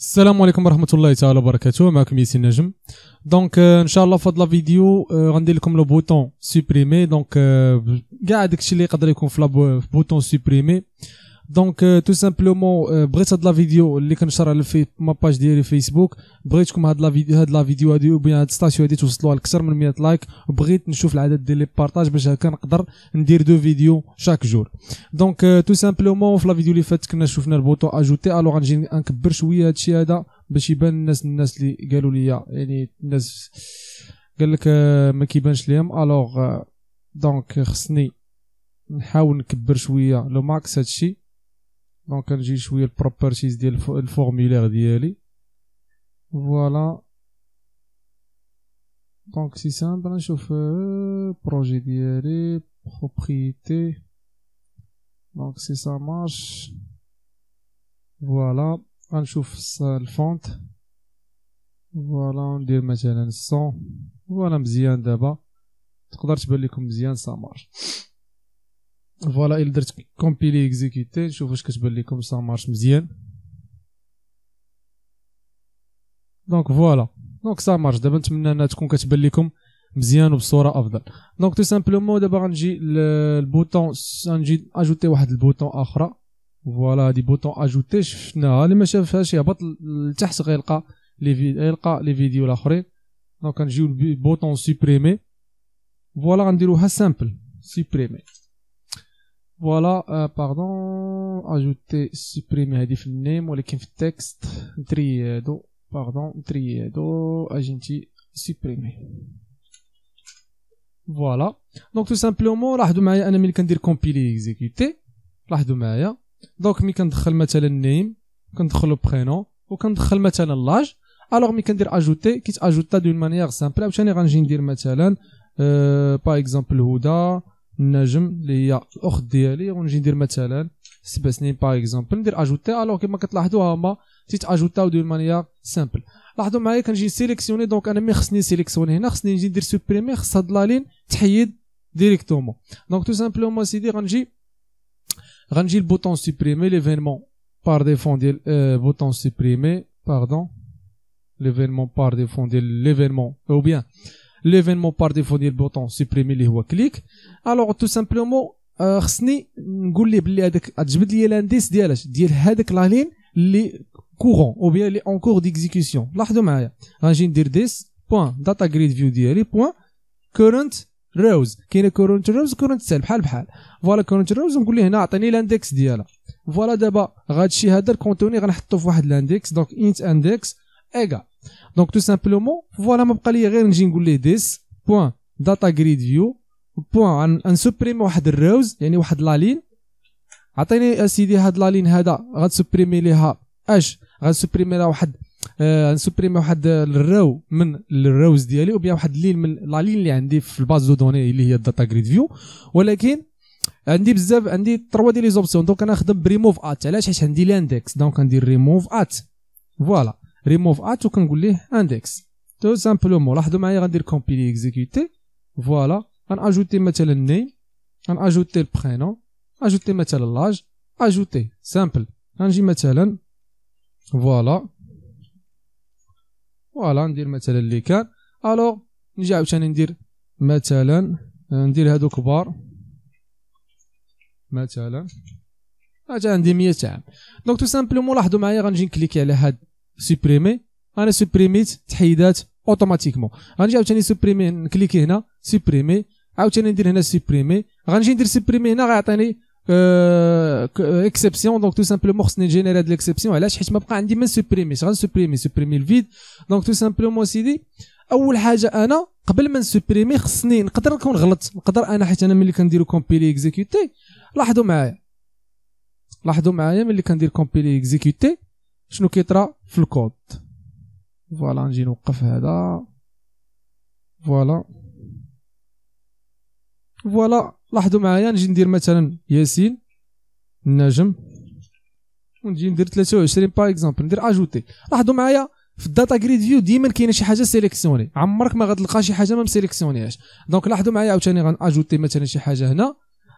السلام عليكم ورحمه الله تعالى وبركاته معكم ياسين نجم دونك euh, ان شاء الله في هاد لا فيديو euh، غندير لكم لو بوتون سوبريمي دونك كاع داكشي اللي يقدر يكون في بوتون سوبريمي دونك تو سامبلومون بغيت هاد لا فيديو اللي كنشرها في ما باج ديالي فيسبوك بغيتكم هاد لا فيديو هاد لا فيديو هادي وبين هاد ستاسيو هادي توصلوها لكثر من 100 لايك وبغيت نشوف العدد ديال لي بارطاج باش هكا نقدر ندير دو فيديو شاك جور دونك تو سامبلومون في لا فيديو اللي فاتت كنا شفنا البوطو اجوتي الوغ غنجي نكبر شويه هادشي هذا باش يبان الناس الناس اللي قالوا لي يعني الناس قال لك ما كيبانش ليهم الوغ دونك خصني نحاول نكبر شويه لو ماكس هادشي Donc, j'ai choisi le proper size, le formulaire d'y Voilà. Donc, c'est simple, on hein, chauffe, projet d'y propriété. Donc, si ça marche. Voilà. On chauffe ça, le fond. Voilà, on dit maintenant le son. Voilà, on vient d'abattre. Tu crois que tu peux aller comme ça, ça marche. فوالا الا درت كومبيلي اكزيكيتي نشوف واش كتبان لكم سا مارش مزيان دونك فوالا دونك سا مارش دابا نتمنى انها تكون كتبان لكم مزيان وبصوره افضل دونك تو سامبلومون دابا غنجي للبوطون غنجي اجوتي واحد البوطون اخرى فوالا هادي بوطون اجوتي شفناها اللي ما شافهاش يهبط لتحت غيلقى لي غيلقى لي فيديو الاخرين دونك غنجيو البوطون سوبريمي فوالا غنديروها سامبل سوبريمي فوالا باردون اجوتي سوبريمي هادي في النيم ولكن في التكست نتريادو باردون نتريادو اجنتي سوبريمي فوالا دونك تو سامبلومون لاحظوا معايا انا ملي كندير كومبيلي اكزيكوتي لاحظوا معايا دونك ملي كندخل مثلا نيم كندخل لو برينون وكندخل مثلا لاج الوغ ملي كندير اجوتي كيت اجوتا دون مانيير سامبل عاوتاني غنجي ندير مثلا با اكزومبل هدى النجم اللي هي الاخت ديالي ونجي ندير مثلا سبع سنين باغ اكزومبل ندير اجوتي الوغ كما كتلاحظوا هما تيتاجوتاو دو مانيا سامبل لاحظوا معايا كنجي سيليكسيوني دونك انا مي خصني سيليكسيوني هنا خصني نجي ندير سوبريمي خص هاد لا تحيد ديريكتومون دونك تو سامبلومون سيدي غنجي غنجي البوطون سوبريمي ليفينمون بار ديفون ديال بوطون سوبريمي باردون ليفينمون بار ديفون ديال ليفينمون او بيان ليفينمون بار ديفو ديال البوطون سيبريمي اللي هو كليك الوغ تو سامبلومون خصني نقول ليه بلي هذاك تجبد لي لانديس ديالاش ديال هذاك لا لين اللي كورون او بيان اللي اونكور ديكزيكسيون لاحظوا معايا غنجي ندير ديس بوان داتا جريد فيو ديالي بوان كورنت روز كاين كورنت روز كورنت سيل بحال بحال فوالا كورنت روز نقول ليه هنا عطيني لاندكس ديالها فوالا دابا غادشي هذا الكونتوني غنحطو في واحد لاندكس دونك انت اندكس ايكا دونك تو سامبلومون فوالا ما بقى لي غير نجي نقول ليه ديس بوان داتا جريد فيو بوان ان سوبريم واحد الروز يعني واحد لالين عطيني اسيدي هاد لالين هذا غتسوبريمي ليها اش غتسوبريمي لها واحد آه نسوبريمي واحد الرو من الروز ديالي وبيا واحد لين من لالين اللي عندي في الباز دو دوني اللي هي الداتا جريد فيو ولكن عندي بزاف عندي تروا ديال لي زوبسيون دونك انا نخدم بريموف ات علاش حيت عندي لاندكس دونك ندير ريموف ات فوالا ريموف ات وكنقول ليه اندكس تو سامبلومون لاحظوا معايا غندير كومبيلي اكزيكوتي فوالا غناجوتي مثلا نيم غناجوتي البخينو اجوتي مثلا لاج اجوتي سامبل غنجي مثلا فوالا فوالا ندير مثلا اللي كان الوغ نجي عاوتاني ندير مثلا ندير هادو كبار مثلا عندي 100 عام دونك تو سامبلومون لاحظوا معايا غنجي نكليكي على هاد سوبريمي انا سوبريميت تحيدات اوتوماتيكمون غنجي عاوتاني سوبريمي نكليكي هنا سوبريمي عاوتاني ندير هنا سوبريمي غنجي ندير سوبريمي هنا غيعطيني اكسبسيون دونك تو سامبلومون خصني نجينيري هاد ليكسبسيون علاش حيت ما بقى عندي ما نسوبريميش غنسوبريمي سوبريمي الفيد دونك تو سامبلومون سيدي اول حاجه انا قبل ما نسوبريمي خصني نقدر نكون غلط نقدر انا حيت انا ملي كنديرو كومبيلي اكزيكوتي لاحظوا معايا لاحظوا معايا ملي كندير كومبيلي اكزيكوتي شنو كيطرا في الكود فوالا نجي نوقف هذا فوالا فوالا لاحظوا معايا نجي ندير مثلا ياسين النجم ونجي ندير 23 باغ اكزومبل ندير اجوتي لاحظوا معايا في الداتا جريد فيو ديما كاينه شي حاجه سيليكسيوني عمرك ما غتلقى شي حاجه ما مسيليكسيونيهاش دونك لاحظوا معايا عاوتاني غناجوتي مثلا شي حاجه هنا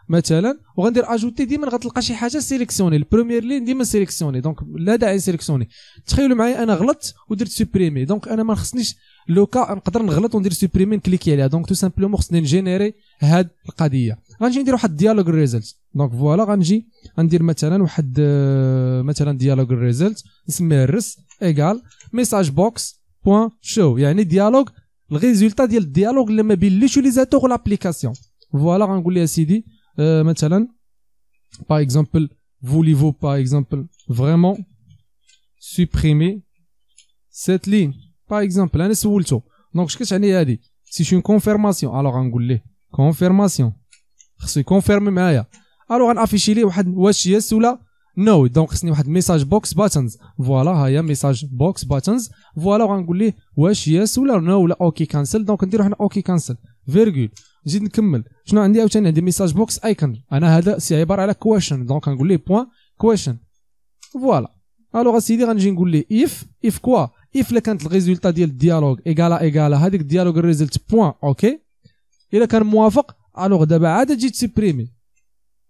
مثلا وغندير اجوتي ديما غتلقى شي حاجه سيليكسيوني البروميير لين ديما سيليكسيوني دونك لا داعي سيليكسيوني تخيلوا معايا انا غلطت ودرت سوبريمي دونك انا ما خصنيش لوكا نقدر نغلط وندير سوبريمي نكليكي عليها دونك تو سامبلومون خصني نجينيري هاد القضيه غنجي ندير واحد ديالوج ريزلت دونك فوالا غنجي غندير مثلا واحد آه، مثلا ديالوج ريزلت نسميه الرس ايكال ميساج بوكس بوان شو يعني ديالوج الريزولتا ديال الديالوج اللي ما بين ليتيليزاتور والابليكاسيون فوالا غنقول لها سيدي مثلا euh, par اكزومبل voulez-vous par exemple vraiment supprimer cette ligne par exemple انا سولتو دونك اش كتعني هادي سي شون كونفيرماسيون الوغ غنقول ليه كونفيرماسيون خصو يكونفيرمي معايا الوغ غنافيشي ليه واحد واش يس ولا نو دونك خصني واحد ميساج بوكس باتنز فوالا ها ميساج بوكس باتنز فوالا وغنقول ليه واش يس ولا نو ولا اوكي كانسل دونك ندير هنا اوكي كانسل فيرغول نزيد نكمل شنو عندي عاوتاني عندي ميساج بوكس ايكون انا هذا سي عباره على كويشن دونك غنقول ليه بوان كويشن فوالا الوغ اسيدي غنجي نقول ليه اف اف كوا اف لا كانت الريزولتا ديال الديالوغ ايكالا ايكالا هذيك الديالوغ الريزلت بوان اوكي الا كان موافق الوغ دابا عاد تجي تسبريمي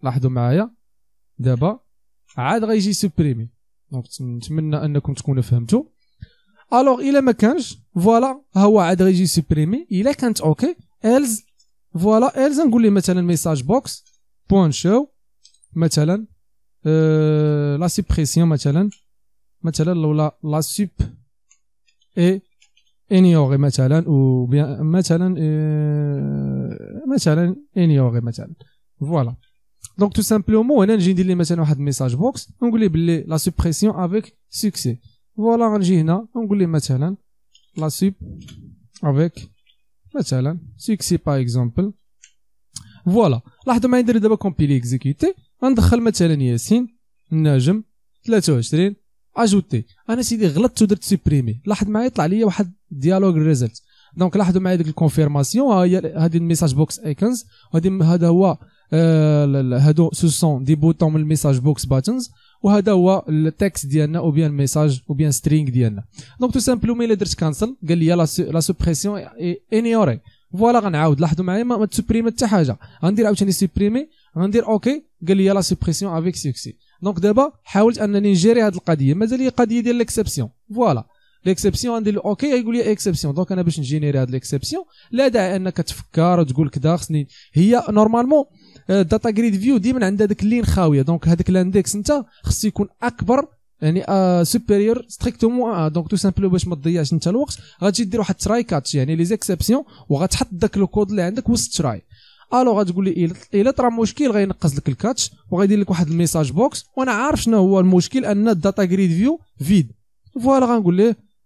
لاحظوا معايا دابا عاد غيجي سوبريمي دونك نتمنى انكم تكونوا فهمتوا الوغ الا ما كانش فوالا ها هو عاد غيجي سوبريمي الا كانت اوكي ايلز Voilà, elles ont goulé ma chère le message box. Bonjour, ma chère, la suppression ma chère, ma chère la sup est en iore ma chère ou bien ma chère ma chère en Voilà. Donc tout simplement, on a déjà dit message box. On goulé la suppression avec succès. Voilà, on a goulé ma chère la sup avec. مثلا سيكسي با اكزومبل فوالا لاحظوا ما ندير دابا كومبيلي اكزيكوتي غندخل مثلا ياسين الناجم 23 اجوتي انا سيدي غلطت ودرت سوبريمي لاحظ معايا طلع لي واحد ديالوغ ريزلت دونك لاحظوا معايا ديك الكونفيرماسيون ها هي هذه الميساج بوكس ايكونز هذه هذا هو آه، هادو سو سون دي بوتون من الميساج بوكس باتنز وهذا هو التكست ديالنا او بيان ميساج او بيان سترينغ ديالنا دونك تو سامبلو الا درت كانسل قال لي لا سوبريسيون انيوري فوالا غنعاود لاحظوا معايا ما تسبريمي حتى حاجه غندير عاوتاني سوبريمي غندير اوكي قال لي لا سوبريسيون افيك سوكسي دونك دابا حاولت انني نجيري هذه القضيه مازال هي قضيه ديال ليكسبسيون فوالا ليكسبسيون غندير اوكي يقول لي اكسبسيون دونك انا باش نجينيري هاد ليكسبسيون لا داعي انك تفكر تقول كذا خصني هي نورمالمون الداتا جريد فيو ديما عندها ديك اللين خاويه دونك هذاك الاندكس انت خصو يكون اكبر يعني سوبيريور ستريكتومون دونك تو سامبلو باش ما تضيعش انت الوقت غتجي دير واحد تراي كاتش يعني لي زيكسيبسيون وغتحط داك الكود اللي عندك وسط تراي الو غتقول لي الا طرا مشكل غينقص لك الكاتش وغيدير لك واحد الميساج بوكس وانا عارف شنو هو المشكل ان الداتا جريد فيو فيد فوالا غنقول ليه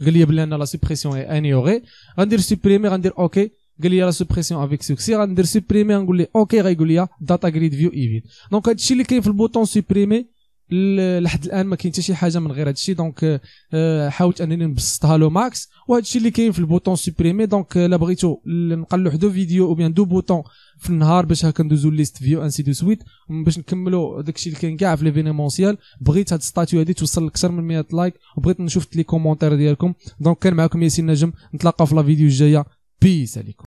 Gliéblé à la suppression est ignoré. En dire supprimer, en OK. Glié à la suppression avec succès. En dire supprimer en goulé OK régulier. Data Grid View vide. Donc à ce qu'il est le bouton supprimer. لحد الان ما كاين حتى شي حاجه من غير هذا الشيء دونك آه، حاولت انني نبسطها لو ماكس وهذا الشيء اللي كاين في البوطون سوبريمي دونك آه، لا بغيتو نقلو له حدو فيديو او بيان دو بوطون في النهار باش هكا ندوزو ليست فيو انسي دو سويت باش نكملو داك الشيء اللي كاين كاع في ليفينيمونسيال بغيت هاد الستاتيو هادي توصل لكثر من 100 لايك وبغيت نشوف لي كومونتير ديالكم دونك كان معكم ياسين نجم نتلاقاو في لا فيديو الجايه بيس عليكم